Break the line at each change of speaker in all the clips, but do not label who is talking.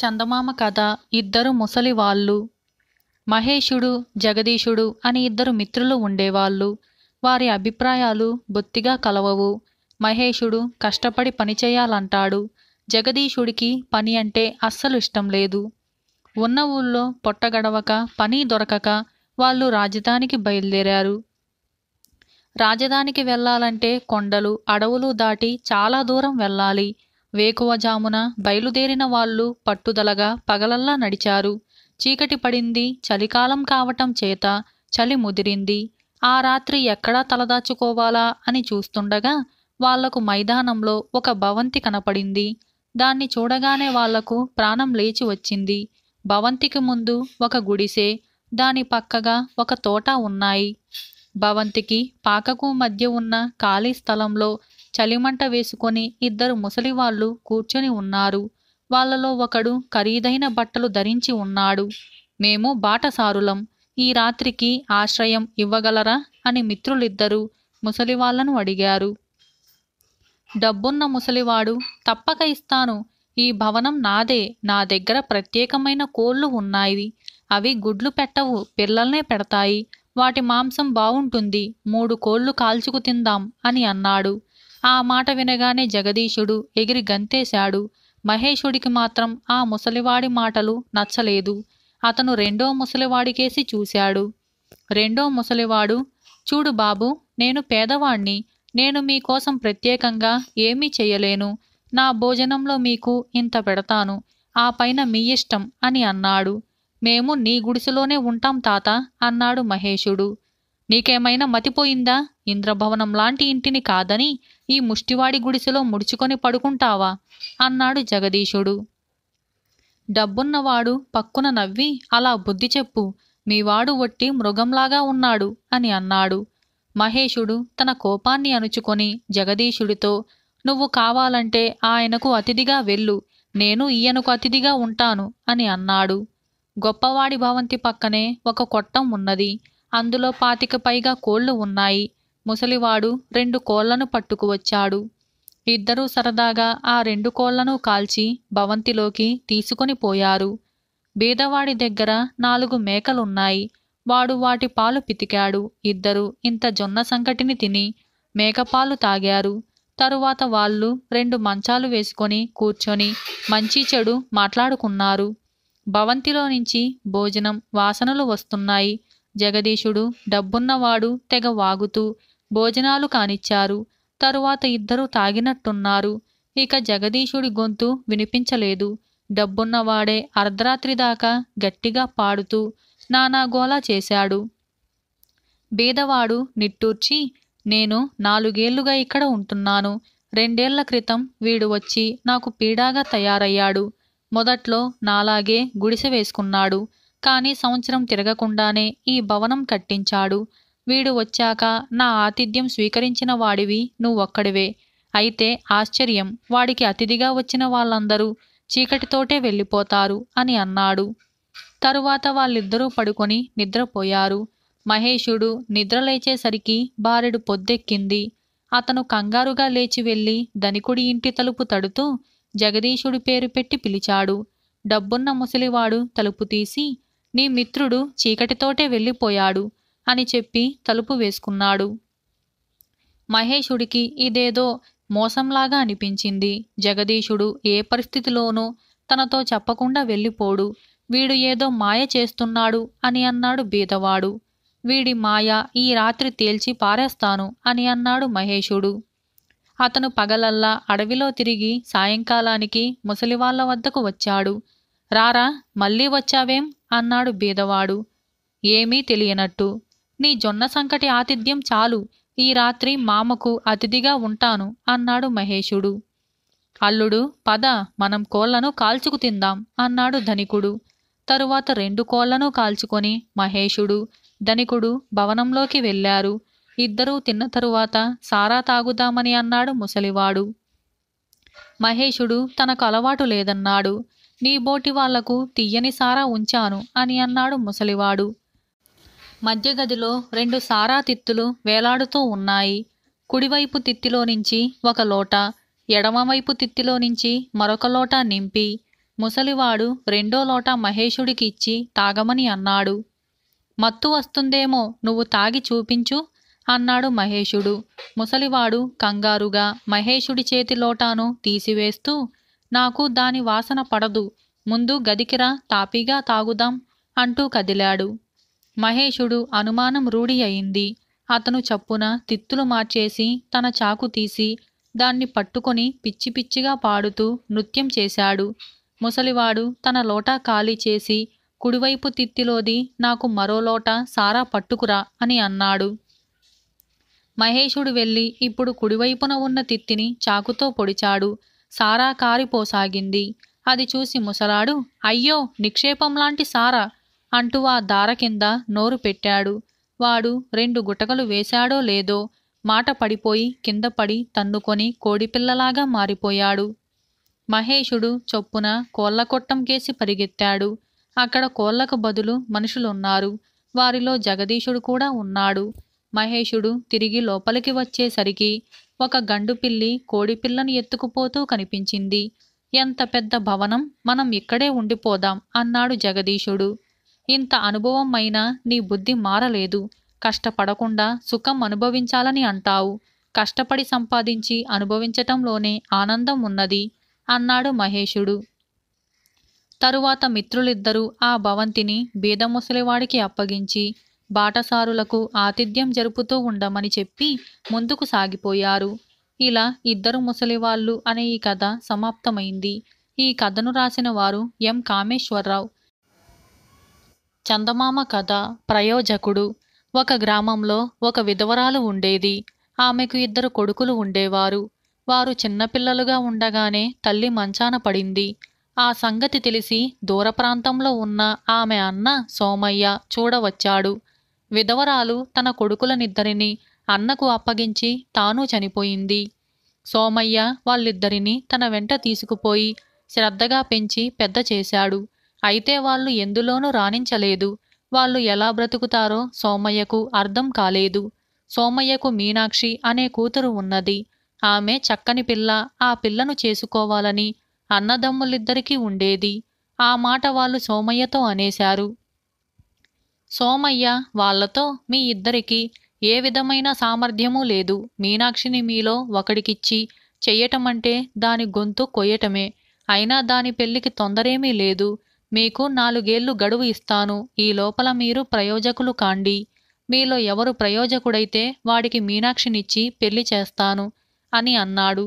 చందమామ కథ ఇద్దరు ముసలివాళ్ళు మహేషుడు జగదీశుడు అని ఇద్దరు మిత్రులు ఉండేవాళ్ళు వారి అభిప్రాయాలు బొత్తిగా కలవవు మహేషుడు కష్టపడి పనిచేయాలంటాడు జగదీశుడికి పని అంటే అస్సలు ఇష్టం లేదు ఉన్న ఊళ్ళో పొట్టగడవక పని దొరకక వాళ్ళు రాజధానికి బయలుదేరారు రాజధానికి వెళ్ళాలంటే కొండలు అడవులు దాటి చాలా దూరం వెళ్ళాలి వేకువజామున బయలుదేరిన వాళ్ళు పట్టుదలగా పగలల్లా నడిచారు చీకటి పడింది చలికాలం కావటం చేత చలి ముదిరింది ఆ రాత్రి ఎక్కడా తలదాచుకోవాలా అని చూస్తుండగా వాళ్లకు మైదానంలో ఒక భవంతి కనపడింది దాన్ని చూడగానే వాళ్లకు ప్రాణం లేచి వచ్చింది భవంతికి ముందు ఒక గుడిసె దాని పక్కగా ఒక తోట ఉన్నాయి భవంతికి పాకకు మధ్య ఉన్న ఖాళీ స్థలంలో చలిమంట వేసుకొని ఇద్దరు ముసలివాళ్లు కూర్చొని ఉన్నారు వాళ్లలో ఒకడు ఖరీదైన బట్టలు ధరించి ఉన్నాడు మేము బాటసారులం ఈ రాత్రికి ఆశ్రయం ఇవ్వగలరా అని మిత్రులిద్దరూ ముసలివాళ్లను అడిగారు డబ్బున్న ముసలివాడు తప్పక ఇస్తాను ఈ భవనం నాదే నా దగ్గర ప్రత్యేకమైన కోళ్ళు ఉన్నాయి అవి గుడ్లు పెట్టవు పిల్లల్నే పెడతాయి వాటి మాంసం బావుంటుంది మూడు కోళ్లు కాల్చుకు తిందాం అని అన్నాడు ఆ మాట వినగానే జగదీశుడు ఎగిరి గంతేశాడు మహేశుడికి మాత్రం ఆ ముసలివాడి మాటలు నచ్చలేదు అతను రెండో ముసలివాడికేసి చూశాడు రెండో ముసలివాడు చూడు బాబు నేను పేదవాణ్ణి నేను మీకోసం ప్రత్యేకంగా ఏమీ చేయలేను నా భోజనంలో మీకు ఇంత పెడతాను ఆ పైన మీ ఇష్టం అని అన్నాడు మేము నీ గుడిసెలోనే ఉంటాం తాత అన్నాడు మహేషుడు నీకేమైనా మతిపోయిందా ఇంద్రభవనం లాంటి ఇంటిని కాదని ఈ ముష్టివాడి గుడిసెలో ముడుచుకొని పడుకుంటావా అన్నాడు జగదీశుడు డబ్బున్నవాడు పక్కున నవ్వి అలా బుద్ధి చెప్పు మీవాడు ఒట్టి మృగంలాగా ఉన్నాడు అని అన్నాడు మహేషుడు తన కోపాన్ని అణుచుకొని జగదీశుడితో నువ్వు కావాలంటే ఆయనకు అతిథిగా వెళ్ళు నేను ఈయనకు అతిథిగా ఉంటాను అని అన్నాడు గొప్పవాడి భవంతి పక్కనే ఒక కొట్టం ఉన్నది అందులో పాతిక పైగా కోళ్లు ఉన్నాయి ముసలివాడు రెండు కోళ్లను పట్టుకువచ్చాడు ఇద్దరూ సరదాగా ఆ రెండు కోళ్లను కాల్చి భవంతిలోకి తీసుకొని పోయారు బీదవాడి దగ్గర నాలుగు మేకలున్నాయి వాడు వాటి పాలు పితికాడు ఇద్దరు ఇంత జొన్న సంకటిని తిని మేకపాలు తాగారు తరువాత వాళ్ళు రెండు మంచాలు వేసుకొని కూర్చొని మంచి చెడు మాట్లాడుకున్నారు భవంతిలో నుంచి భోజనం వాసనలు వస్తున్నాయి జగదీశుడు డబ్బున్నవాడు తెగ వాగుతూ భోజనాలు కానిచ్చారు తరువాత ఇద్దరూ తాగినట్టున్నారు ఇక జగదీశుడి గొంతు వినిపించలేదు డబ్బున్నవాడే అర్ధరాత్రి దాకా గట్టిగా పాడుతూ నానాగోలా చేశాడు బీదవాడు నిట్టూర్చి నేను నాలుగేళ్లుగా ఇక్కడ ఉంటున్నాను రెండేళ్ల క్రితం వీడు వచ్చి నాకు పీడాగా తయారయ్యాడు మొదట్లో నాలాగే గుడిసె వేసుకున్నాడు కానీ సంవత్సరం తిరగకుండానే ఈ భవనం కట్టించాడు వీడు వచ్చాక నా ఆతిథ్యం స్వీకరించిన వాడివి నువ్వొక్కడివే అయితే ఆశ్చర్యం వాడికి అతిథిగా వచ్చిన వాళ్ళందరూ చీకటితోటే వెళ్ళిపోతారు అని అన్నాడు తరువాత వాళ్ళిద్దరూ పడుకొని నిద్రపోయారు మహేషుడు నిద్రలేచేసరికి బారెడు పొద్దెక్కింది అతను కంగారుగా లేచి వెళ్ళి ధనికుడి ఇంటి తలుపు తడుతూ జగదీశుడి పేరు పెట్టి పిలిచాడు డబ్బున్న ముసలివాడు తలుపు తీసి నీ మిత్రుడు చీకటితోటే వెళ్ళిపోయాడు అని చెప్పి తలుపు వేసుకున్నాడు మహేషుడికి ఇదేదో మోసంలాగా అనిపించింది జగదీశుడు ఏ పరిస్థితిలోనూ తనతో చెప్పకుండా వెళ్ళిపోడు వీడు ఏదో మాయ చేస్తున్నాడు అని అన్నాడు బీదవాడు వీడి మాయ ఈ రాత్రి తేల్చి పారేస్తాను అని అన్నాడు మహేషుడు అతను పగలల్లా అడవిలో తిరిగి సాయంకాలానికి ముసలివాళ్ల వద్దకు వచ్చాడు రారా మళ్ళీ వచ్చావేం అన్నాడు బీదవాడు ఏమీ తెలియనట్టు నీ జొన్న సంకటి ఆతిథ్యం చాలు ఈ రాత్రి మామకు అతిథిగా ఉంటాను అన్నాడు మహేషుడు అల్లుడు పద మనం కోళ్లను కాల్చుకు తిందాం అన్నాడు ధనికుడు తరువాత రెండు కోళ్లను కాల్చుకొని మహేషుడు ధనికుడు భవనంలోకి వెళ్ళారు ఇద్దరూ తిన్న తరువాత సారా తాగుదామని అన్నాడు ముసలివాడు మహేషుడు తనకు అలవాటు లేదన్నాడు నీ బోటి వాళ్లకు తీయని సారా ఉంచాను అని అన్నాడు ముసలివాడు మధ్యగదిలో రెండు సారా తిత్తులు వేలాడుతూ ఉన్నాయి కుడివైపు తిత్తిలో నుంచి ఒక లోట ఎడమవైపు తిత్తిలో నుంచి మరొక లోట నింపి ముసలివాడు రెండో లోట మహేషుడికి ఇచ్చి తాగమని అన్నాడు మత్తు వస్తుందేమో నువ్వు తాగి చూపించు అన్నాడు మహేషుడు ముసలివాడు కంగారుగా మహేషుడి చేతి లోటాను తీసివేస్తూ నాకు దాని వాసన పడదు ముందు గదికిరా తాపీగా తాగుదాం అంటూ కదిలాడు మహేషుడు అనుమానం రూఢి అయింది అతను చప్పున తిత్తులు మార్చేసి తన చాకు తీసి దాన్ని పట్టుకొని పిచ్చి పిచ్చిగా పాడుతూ నృత్యం చేశాడు ముసలివాడు తన లోటా ఖాళీ చేసి కుడివైపు తిత్తిలోది నాకు మరో లోట సారా పట్టుకురా అని అన్నాడు మహేషుడు వెళ్ళి ఇప్పుడు కుడివైపున ఉన్న తిత్తిని చాకుతో పొడిచాడు సారా కారిపోసాగింది అది చూసి ముసలాడు అయ్యో నిక్షేపం లాంటి సారా అంటూ ఆ దార కింద నోరు పెట్టాడు వాడు రెండు గుటకలు వేశాడో లేదో మాట పడిపోయి కింద పడి తన్నుకొని కోడిపిల్లలాగా మారిపోయాడు మహేషుడు చొప్పున కోళ్లకొట్టం కేసి పరిగెత్తాడు అక్కడ కోళ్లకు బదులు మనుషులున్నారు వారిలో జగదీశుడు కూడా ఉన్నాడు మహేషుడు తిరిగి లోపలికి వచ్చేసరికి ఒక గండుపిల్లి కోడిపిల్లను ఎత్తుకుపోతూ కనిపించింది ఎంత పెద్ద భవనం మనం ఇక్కడే ఉండిపోదాం అన్నాడు జగదీశుడు ఇంత అనుభవం అయినా నీ బుద్ధి మారలేదు కష్టపడకుండా సుఖం అనుభవించాలని అంటావు కష్టపడి సంపాదించి అనుభవించటంలోనే ఆనందం ఉన్నది అన్నాడు మహేషుడు తరువాత మిత్రులిద్దరూ ఆ భవంతిని బీదముసలివాడికి అప్పగించి బాటసారులకు ఆతిథ్యం జరుపుతూ ఉండమని చెప్పి ముందుకు సాగిపోయారు ఇలా ఇద్దరు ముసలివాళ్ళు అనే ఈ కథ సమాప్తమైంది ఈ కథను రాసిన వారు ఎం కామేశ్వరరావు చందమామ కథ ప్రయోజకుడు ఒక గ్రామంలో ఒక విధవరాలు ఉండేది ఆమెకు ఇద్దరు కొడుకులు ఉండేవారు వారు చిన్నపిల్లలుగా ఉండగానే తల్లి మంచాన పడింది ఆ సంగతి తెలిసి దూర ప్రాంతంలో ఉన్న ఆమె అన్న సోమయ్య చూడవచ్చాడు విధవరాలు తన కొడుకులనిద్దరిని అన్నకు అప్పగించి తాను చనిపోయింది సోమయ్య వాళ్ళిద్దరినీ తన వెంట తీసుకుపోయి శ్రద్ధగా పెంచి పెద్ద చేశాడు అయితే వాళ్ళు ఎందులోనూ రాణించలేదు వాళ్ళు ఎలా బ్రతుకుతారో సోమయ్యకు అర్థం కాలేదు సోమయ్యకు మీనాక్షి అనే కూతురు ఉన్నది ఆమె చక్కని పిల్ల ఆ పిల్లను చేసుకోవాలని అన్నదమ్ములిద్దరికీ ఉండేది ఆ మాట వాళ్ళు సోమయ్యతో అనేశారు సోమయ్య వాళ్లతో మీ ఇద్దరికీ ఏ విధమైన సామర్థ్యమూ లేదు మీనాక్షిని మీలో ఒకడికిచ్చి చెయ్యటమంటే దాని గొంతు కొయ్యటమే అయినా దాని పెళ్లికి తొందరేమీ లేదు మీకు నాలుగేళ్లు గడువు ఇస్తాను ఈ లోపల మీరు ప్రయోజకులు కాండి మీలో ఎవరు ప్రయోజకుడైతే వాడికి మీనాక్షినిచ్చి పెళ్లి చేస్తాను అని అన్నాడు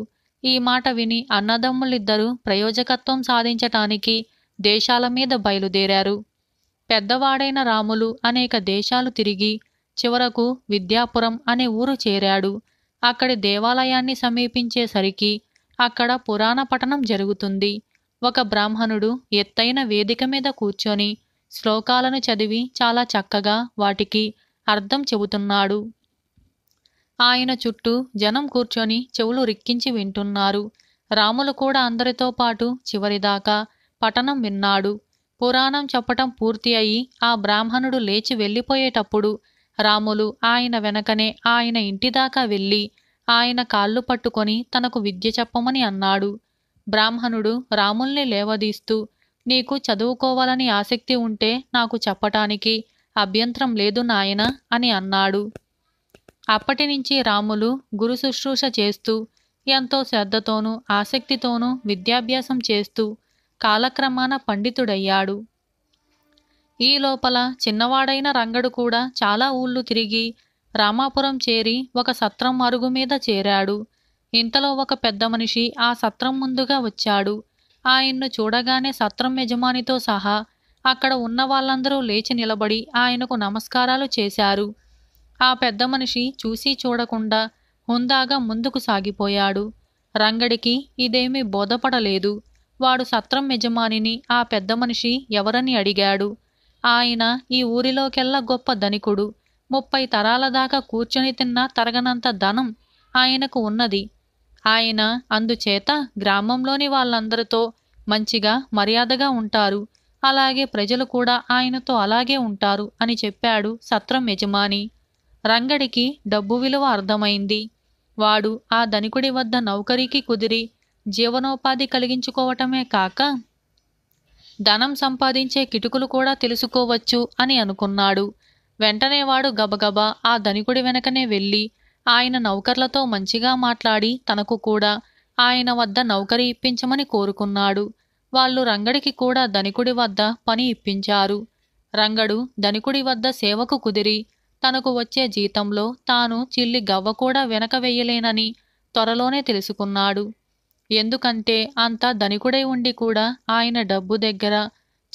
ఈ మాట విని అన్నదమ్ములిద్దరూ ప్రయోజకత్వం సాధించటానికి దేశాల మీద బయలుదేరారు పెద్దవాడైన రాములు అనేక దేశాలు తిరిగి చివరకు విద్యాపురం అనే ఊరు చేరాడు అక్కడి దేవాలయాన్ని సమీపించేసరికి అక్కడ పురాణ పఠనం జరుగుతుంది ఒక బ్రాహ్మణుడు ఎత్తైన వేదిక మీద కూర్చొని శ్లోకాలను చదివి చాలా చక్కగా వాటికి అర్థం చెబుతున్నాడు ఆయన చుట్టూ జనం కూర్చొని చెవులు రిక్కించి వింటున్నారు రాములు కూడా అందరితో పాటు చివరిదాకా పఠనం విన్నాడు పురాణం చెప్పటం పూర్తి అయి ఆ బ్రాహ్మణుడు లేచి వెళ్ళిపోయేటప్పుడు రాములు ఆయన వెనకనే ఆయన ఇంటిదాకా వెళ్ళి ఆయన కాళ్ళు పట్టుకొని తనకు విద్య చెప్పమని అన్నాడు బ్రాహ్మణుడు రాముల్ని లేవదీస్తూ నీకు చదువుకోవాలని ఆసక్తి ఉంటే నాకు చెప్పటానికి అభ్యంతరం లేదు నాయన అని అన్నాడు అప్పటినుంచి రాములు గురు శుశ్రూష చేస్తూ ఎంతో శ్రద్ధతోనూ ఆసక్తితోనూ విద్యాభ్యాసం చేస్తూ కాలక్రమాన పండితుడయ్యాడు ఈ లోపల చిన్నవాడైన రంగడు కూడా చాలా ఊళ్ళు తిరిగి రామాపురం చేరి ఒక సత్రం అరుగు మీద చేరాడు ఇంతలో ఒక పెద్ద మనిషి ఆ సత్రం ముందుగా వచ్చాడు ఆయన్ను చూడగానే సత్రం యజమానితో సహా అక్కడ ఉన్న వాళ్ళందరూ లేచి నిలబడి ఆయనకు నమస్కారాలు చేశారు ఆ పెద్ద మనిషి చూసి చూడకుండా హుందాగా ముందుకు సాగిపోయాడు రంగడికి ఇదేమీ బోధపడలేదు వాడు సత్రం యజమానిని ఆ పెద్ద మనిషి ఎవరని అడిగాడు ఆయన ఈ ఊరిలోకెల్లా గొప్ప ధనికుడు ముప్పై తరాల దాకా కూర్చొని తిన్నా తరగనంత ధనం ఆయనకు ఉన్నది ఆయన అందుచేత గ్రామంలోని వాళ్ళందరితో మంచిగా మర్యాదగా ఉంటారు అలాగే ప్రజలు కూడా ఆయనతో అలాగే ఉంటారు అని చెప్పాడు సత్రం యజమాని రంగడికి డబ్బు విలువ అర్థమైంది వాడు ఆ ధనికుడి వద్ద నౌకరీకి కుదిరి జీవనోపాధి కలిగించుకోవటమే కాక ధనం సంపాదించే కిటుకులు కూడా తెలుసుకోవచ్చు అని అనుకున్నాడు వెంటనే వాడు గబగబా ఆ ధనికుడి వెనకనే వెళ్ళి ఆయన నౌకర్లతో మంచిగా మాట్లాడి తనకు కూడా ఆయన వద్ద నౌకరి ఇప్పించమని కోరుకున్నాడు వాళ్ళు రంగడికి కూడా ధనికుడి వద్ద పని ఇప్పించారు రంగడు ధనికుడి వద్ద సేవకు కుదిరి తనకు వచ్చే జీతంలో తాను చిల్లి గవ్వ కూడా వెనక వెయ్యలేనని త్వరలోనే తెలుసుకున్నాడు ఎందుకంటే అంత ధనికుడై ఉండి కూడా ఆయన డబ్బు దగ్గర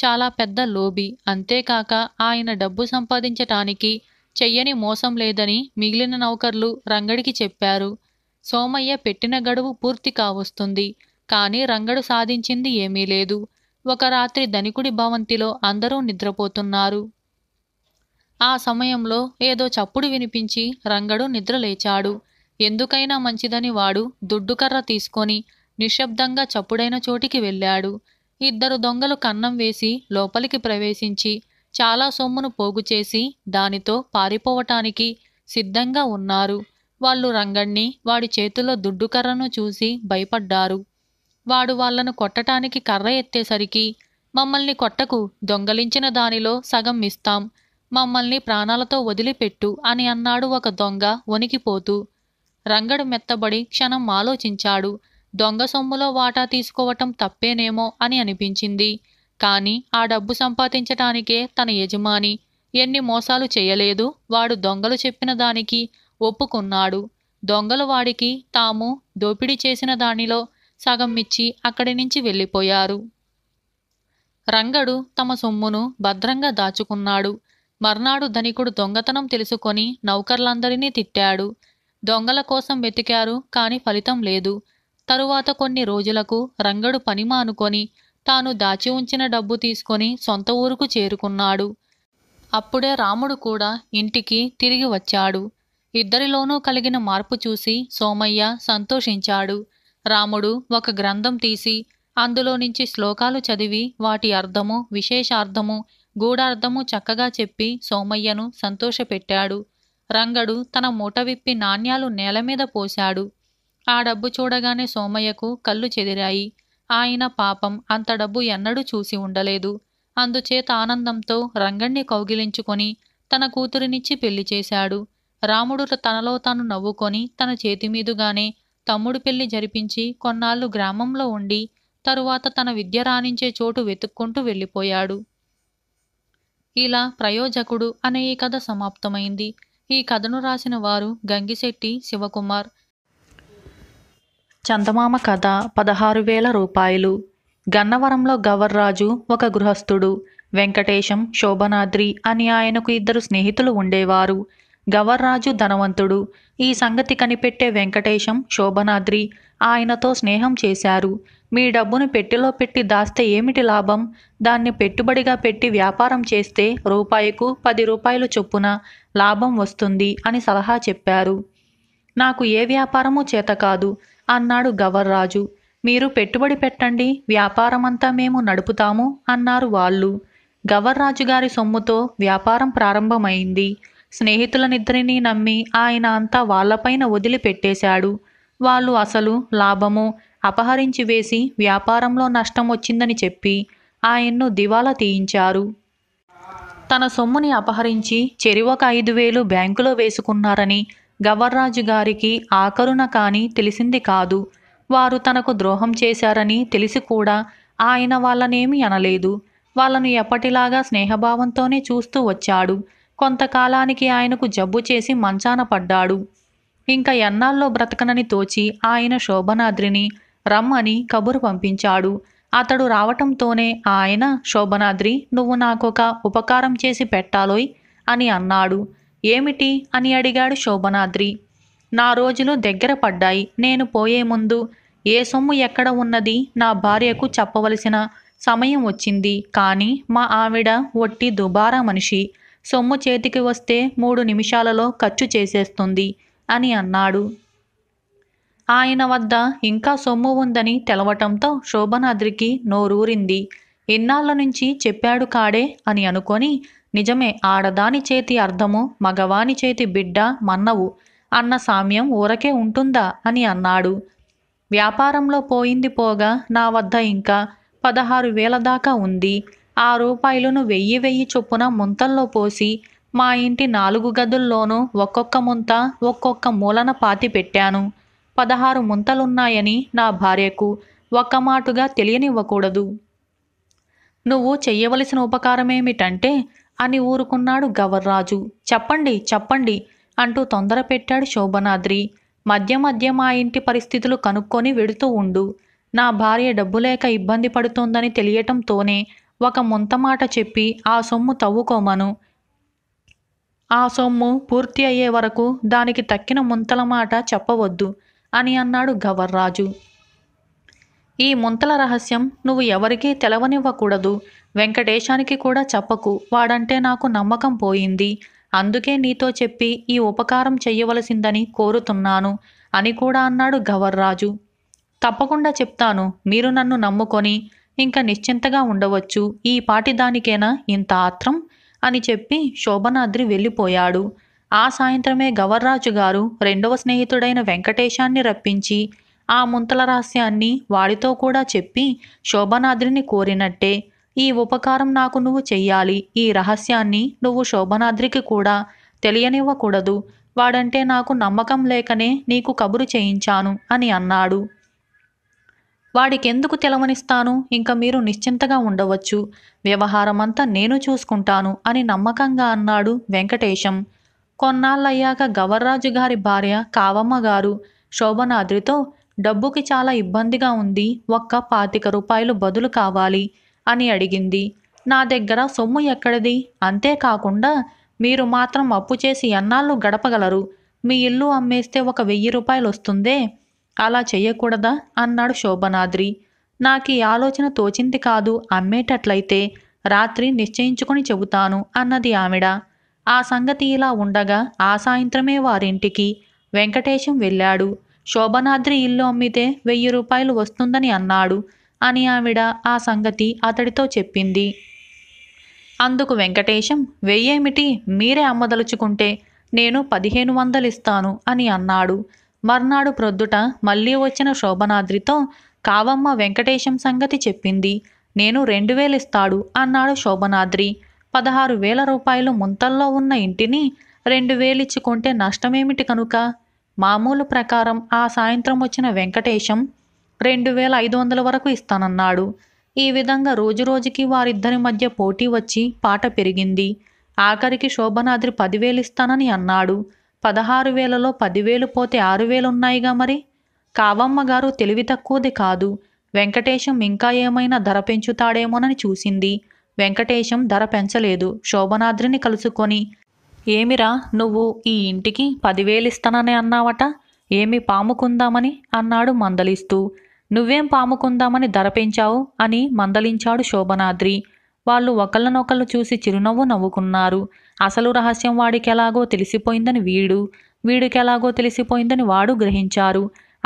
చాలా పెద్ద లోబి అంతేకాక ఆయన డబ్బు సంపాదించటానికి చెయ్యని మోసం లేదని మిగిలిన నౌకర్లు రంగడికి చెప్పారు సోమయ్య పెట్టిన గడువు పూర్తి కావస్తుంది కానీ రంగడు సాధించింది ఏమీ లేదు ఒక రాత్రి ధనికుడి భవంతిలో అందరూ నిద్రపోతున్నారు ఆ సమయంలో ఏదో చప్పుడు వినిపించి రంగడు నిద్రలేచాడు ఎందుకైనా మంచిదని వాడు దుడ్డుకర్ర తీసుకొని నిశ్శబ్దంగా చప్పుడైన చోటికి వెళ్ళాడు ఇద్దరు దొంగలు కన్నం వేసి లోపలికి ప్రవేశించి చాలా సొమ్మును పోగుచేసి దానితో పారిపోవటానికి సిద్ధంగా ఉన్నారు వాళ్ళు రంగణ్ణి వాడి చేతిలో దుడ్డుకర్రను చూసి భయపడ్డారు వాడు వాళ్లను కొట్టటానికి కర్ర ఎత్తేసరికి మమ్మల్ని కొట్టకు దొంగలించిన దానిలో సగం ఇస్తాం మమ్మల్ని ప్రాణాలతో వదిలిపెట్టు అని అన్నాడు ఒక దొంగ వణికిపోతూ రంగడు మెత్తబడి క్షణం ఆలోచించాడు దొంగ సొమ్ములో వాటా తీసుకోవటం తప్పేనేమో అని అనిపించింది కానీ ఆ డబ్బు సంపాదించటానికే తన యజమాని ఎన్ని మోసాలు చేయలేదు వాడు దొంగలు చెప్పిన దానికి ఒప్పుకున్నాడు దొంగలు వాడికి తాము దోపిడీ చేసిన దానిలో సగం ఇచ్చి అక్కడి నుంచి వెళ్ళిపోయారు రంగడు తమ సొమ్మును భద్రంగా దాచుకున్నాడు మర్నాడు ధనికుడు దొంగతనం తెలుసుకొని నౌకర్లందరినీ తిట్టాడు దొంగల కోసం వెతికారు కాని ఫలితం లేదు తరువాత కొన్ని రోజులకు రంగడు పని మానుకొని తాను దాచి ఉంచిన డబ్బు తీసుకొని సొంత ఊరుకు చేరుకున్నాడు అప్పుడే రాముడు కూడా ఇంటికి తిరిగి వచ్చాడు ఇద్దరిలోనూ కలిగిన మార్పు చూసి సోమయ్య సంతోషించాడు రాముడు ఒక గ్రంథం తీసి అందులో నుంచి శ్లోకాలు చదివి వాటి అర్థము విశేషార్థము గూఢార్థము చక్కగా చెప్పి సోమయ్యను సంతోషపెట్టాడు రంగడు తన మూట విప్పి నాణ్యాలు నేల మీద పోశాడు ఆ డబ్బు చూడగానే సోమయ్యకు కళ్ళు చెదిరాయి ఆయన పాపం అంత డబ్బు ఎన్నడూ చూసి ఉండలేదు అందుచేత ఆనందంతో రంగణ్ణి కౌగిలించుకొని తన కూతురినిచ్చి పెళ్లి చేశాడు రాముడు తనలో తాను నవ్వుకొని తన చేతిమీదుగానే తమ్ముడు పెళ్లి జరిపించి కొన్నాళ్ళు గ్రామంలో ఉండి తరువాత తన విద్య రాణించే చోటు వెతుక్కుంటూ వెళ్ళిపోయాడు ఇలా ప్రయోజకుడు అనే ఈ కథ సమాప్తమైంది ఈ కథను రాసిన వారు గంగిశెట్టి శివకుమార్ చందమామ కథ పదహారు వేల రూపాయలు గన్నవరంలో గవర్రాజు ఒక గృహస్థుడు వెంకటేశం శోభనాద్రి అని ఆయనకు ఇద్దరు స్నేహితులు ఉండేవారు గవర్రాజు ధనవంతుడు ఈ సంగతి కనిపెట్టే వెంకటేశం శోభనాద్రి ఆయనతో స్నేహం చేశారు మీ డబ్బును పెట్టిలో పెట్టి దాస్తే ఏమిటి లాభం దాన్ని పెట్టుబడిగా పెట్టి వ్యాపారం చేస్తే రూపాయికు పది రూపాయలు చొప్పున లాభం వస్తుంది అని సలహా చెప్పారు నాకు ఏ వ్యాపారమూ చేత కాదు అన్నాడు గవర్రాజు మీరు పెట్టుబడి పెట్టండి వ్యాపారమంతా మేము నడుపుతాము అన్నారు వాళ్ళు గవర్రాజు గారి సొమ్ముతో వ్యాపారం ప్రారంభమైంది స్నేహితులనిద్దరినీ నమ్మి ఆయన అంతా వాళ్లపైన వదిలిపెట్టేశాడు వాళ్ళు అసలు లాభము అపహరించి వేసి వ్యాపారంలో నష్టం వచ్చిందని చెప్పి ఆయన్ను దివాలా తీయించారు తన సొమ్ముని అపహరించి చెరువక ఐదు వేలు బ్యాంకులో వేసుకున్నారని గవర్రాజు గారికి ఆకరుణ కానీ తెలిసింది కాదు వారు తనకు ద్రోహం చేశారని తెలిసి కూడా ఆయన వాళ్ళనేమి అనలేదు వాళ్ళను ఎప్పటిలాగా స్నేహభావంతోనే చూస్తూ వచ్చాడు కొంతకాలానికి ఆయనకు జబ్బు చేసి మంచాన పడ్డాడు ఇంకా ఎన్నాల్లో బ్రతకనని తోచి ఆయన శోభనాద్రిని రమ్మని కబురు పంపించాడు అతడు రావటంతోనే ఆయన శోభనాద్రి నువ్వు నాకొక ఉపకారం చేసి పెట్టాలోయ్ అని అన్నాడు ఏమిటి అని అడిగాడు శోభనాద్రి నా రోజులు దగ్గర పడ్డాయి నేను పోయే ముందు ఏ సొమ్ము ఎక్కడ ఉన్నది నా భార్యకు చెప్పవలసిన సమయం వచ్చింది కానీ మా ఆవిడ ఒట్టి దుబారా మనిషి సొమ్ము చేతికి వస్తే మూడు నిమిషాలలో ఖర్చు చేసేస్తుంది అని అన్నాడు ఆయన వద్ద ఇంకా సొమ్ము ఉందని తెలవటంతో శోభనాద్రికి నోరూరింది ఇన్నాళ్ళ నుంచి చెప్పాడు కాడే అని అనుకొని నిజమే ఆడదాని చేతి అర్థము మగవాని చేతి బిడ్డ మన్నవు అన్న సామ్యం ఊరకే ఉంటుందా అని అన్నాడు వ్యాపారంలో పోయింది పోగా నా వద్ద ఇంకా పదహారు వేల దాకా ఉంది ఆ రూపాయలను వెయ్యి వెయ్యి చొప్పున ముంతల్లో పోసి మా ఇంటి నాలుగు గదుల్లోనూ ఒక్కొక్క ముంత ఒక్కొక్క మూలన పాతి పెట్టాను పదహారు ముంతలున్నాయని నా భార్యకు ఒక్క మాటుగా తెలియనివ్వకూడదు నువ్వు చెయ్యవలసిన ఉపకారమేమిటంటే అని ఊరుకున్నాడు గవర్రాజు చెప్పండి చెప్పండి అంటూ తొందర పెట్టాడు శోభనాద్రి మధ్య మధ్య మా ఇంటి పరిస్థితులు కనుక్కొని వెడుతూ ఉండు నా భార్య డబ్బు లేక ఇబ్బంది పడుతోందని తెలియటంతోనే ఒక ముంత మాట చెప్పి ఆ సొమ్ము తవ్వుకోమను ఆ సొమ్ము పూర్తి అయ్యే వరకు దానికి తక్కిన ముంతల మాట చెప్పవద్దు అని అన్నాడు గవర్రాజు ఈ ముంతల రహస్యం నువ్వు ఎవరికీ తెలవనివ్వకూడదు వెంకటేశానికి కూడా చెప్పకు వాడంటే నాకు నమ్మకం పోయింది అందుకే నీతో చెప్పి ఈ ఉపకారం చెయ్యవలసిందని కోరుతున్నాను అని కూడా అన్నాడు గవర్రాజు తప్పకుండా చెప్తాను మీరు నన్ను నమ్ముకొని ఇంకా నిశ్చింతగా ఉండవచ్చు ఈ పాటి దానికేనా ఇంత ఆత్రం అని చెప్పి శోభనాద్రి వెళ్ళిపోయాడు ఆ సాయంత్రమే గవర్రాజు గారు రెండవ స్నేహితుడైన వెంకటేశాన్ని రప్పించి ఆ ముంతల రహస్యాన్ని వాడితో కూడా చెప్పి శోభనాద్రిని కోరినట్టే ఈ ఉపకారం నాకు నువ్వు చెయ్యాలి ఈ రహస్యాన్ని నువ్వు శోభనాద్రికి కూడా తెలియనివ్వకూడదు వాడంటే నాకు నమ్మకం లేకనే నీకు కబురు చేయించాను అని అన్నాడు వాడికెందుకు తెలవనిస్తాను ఇంకా మీరు నిశ్చింతగా ఉండవచ్చు వ్యవహారమంతా నేను చూసుకుంటాను అని నమ్మకంగా అన్నాడు వెంకటేశం కొన్నాళ్ళయ్యాక గవర్రాజు గారి భార్య కావమ్మ గారు శోభనాద్రితో డబ్బుకి చాలా ఇబ్బందిగా ఉంది ఒక్క పాతిక రూపాయలు బదులు కావాలి అని అడిగింది నా దగ్గర సొమ్ము ఎక్కడిది అంతేకాకుండా మీరు మాత్రం అప్పు చేసి ఎన్నాళ్ళు గడపగలరు మీ ఇల్లు అమ్మేస్తే ఒక వెయ్యి రూపాయలు వస్తుందే అలా చేయకూడదా అన్నాడు శోభనాద్రి నాకు ఈ ఆలోచన తోచింది కాదు అమ్మేటట్లయితే రాత్రి నిశ్చయించుకుని చెబుతాను అన్నది ఆవిడ ఆ సంగతి ఇలా ఉండగా ఆ సాయంత్రమే వారింటికి వెంకటేశం వెళ్ళాడు శోభనాద్రి ఇల్లు అమ్మితే వెయ్యి రూపాయలు వస్తుందని అన్నాడు అని ఆవిడ ఆ సంగతి అతడితో చెప్పింది అందుకు వెంకటేశం వెయ్యేమిటి మీరే అమ్మదలుచుకుంటే నేను పదిహేను వందలిస్తాను అని అన్నాడు మర్నాడు ప్రొద్దుట మళ్ళీ వచ్చిన శోభనాద్రితో కావమ్మ వెంకటేశం సంగతి చెప్పింది నేను రెండు వేలిస్తాడు అన్నాడు శోభనాద్రి పదహారు వేల రూపాయలు ముంతల్లో ఉన్న ఇంటిని రెండు వేలిచ్చుకుంటే నష్టమేమిటి కనుక మామూలు ప్రకారం ఆ సాయంత్రం వచ్చిన వెంకటేశం రెండు వేల ఐదు వందల వరకు ఇస్తానన్నాడు ఈ విధంగా రోజురోజుకి వారిద్దరి మధ్య పోటీ వచ్చి పాట పెరిగింది ఆఖరికి శోభనాద్రి పదివేలు ఇస్తానని అన్నాడు పదహారు వేలలో పదివేలు పోతే ఆరు వేలున్నాయిగా మరి కావమ్మ గారు తెలివి తక్కువది కాదు వెంకటేశం ఇంకా ఏమైనా ధర పెంచుతాడేమోనని చూసింది వెంకటేశం ధర పెంచలేదు శోభనాద్రిని కలుసుకొని ఏమిరా నువ్వు ఈ ఇంటికి పదివేలు ఇస్తానని అన్నావట ఏమి పాముకుందామని అన్నాడు మందలిస్తూ నువ్వేం పాముకుందామని ధర పెంచావు అని మందలించాడు శోభనాద్రి వాళ్ళు ఒకళ్ళనొకళ్ళు చూసి చిరునవ్వు నవ్వుకున్నారు అసలు రహస్యం వాడికెలాగో తెలిసిపోయిందని వీడు వీడికెలాగో తెలిసిపోయిందని వాడు గ్రహించారు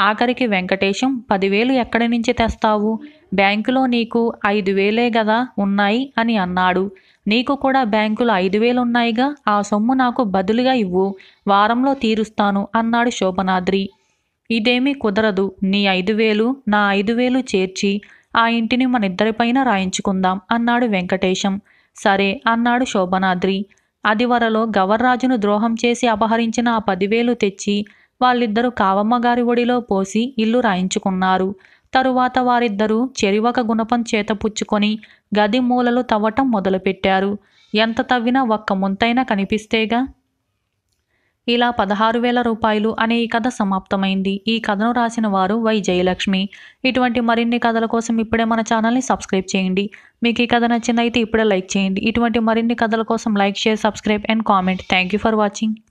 ఆఖరికి వెంకటేశం పదివేలు ఎక్కడి నుంచి తెస్తావు బ్యాంకులో నీకు ఐదు వేలే గదా ఉన్నాయి అని అన్నాడు నీకు కూడా బ్యాంకులో ఐదు వేలు ఉన్నాయిగా ఆ సొమ్ము నాకు బదులుగా ఇవ్వు వారంలో తీరుస్తాను అన్నాడు శోభనాద్రి ఇదేమీ కుదరదు నీ ఐదు వేలు నా ఐదు వేలు చేర్చి ఆ ఇంటిని మనిద్దరిపైన రాయించుకుందాం అన్నాడు వెంకటేశం సరే అన్నాడు శోభనాద్రి అదివరలో గవర్రాజును ద్రోహం చేసి అపహరించిన ఆ పదివేలు తెచ్చి వాళ్ళిద్దరూ కావమ్మగారి ఒడిలో పోసి ఇల్లు రాయించుకున్నారు తరువాత వారిద్దరూ చెరివక గుణపం చేతపుచ్చుకొని గది మూలలు తవ్వటం మొదలుపెట్టారు ఎంత తవ్వినా ఒక్క ముంతైనా కనిపిస్తేగా ఇలా పదహారు వేల రూపాయలు అనే ఈ కథ సమాప్తమైంది ఈ కథను రాసిన వారు వై జయలక్ష్మి ఇటువంటి మరిన్ని కథల కోసం ఇప్పుడే మన ఛానల్ని సబ్స్క్రైబ్ చేయండి మీకు ఈ కథ నచ్చిందైతే ఇప్పుడే లైక్ చేయండి ఇటువంటి మరిన్ని కథల కోసం like share subscribe and comment thank you for watching